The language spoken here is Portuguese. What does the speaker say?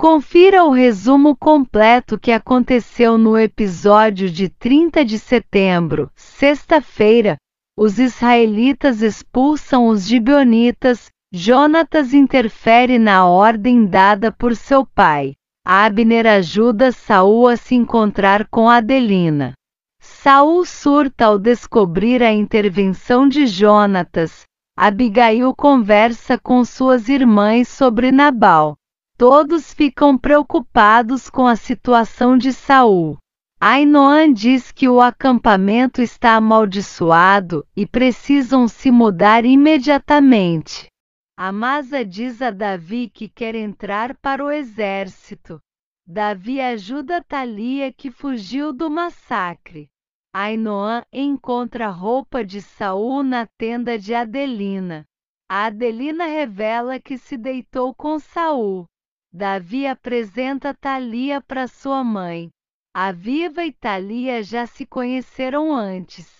Confira o resumo completo que aconteceu no episódio de 30 de setembro, sexta-feira. Os israelitas expulsam os gibeonitas, Jonatas interfere na ordem dada por seu pai. Abner ajuda Saul a se encontrar com Adelina. Saul surta ao descobrir a intervenção de Jonatas. Abigail conversa com suas irmãs sobre Nabal. Todos ficam preocupados com a situação de Saul. Ainoan diz que o acampamento está amaldiçoado e precisam se mudar imediatamente. Amasa diz a Davi que quer entrar para o exército. Davi ajuda Thalia que fugiu do massacre. Ainoan encontra roupa de Saul na tenda de Adelina. A Adelina revela que se deitou com Saul. Davi apresenta Thalia para sua mãe. A viva e Thalia já se conheceram antes.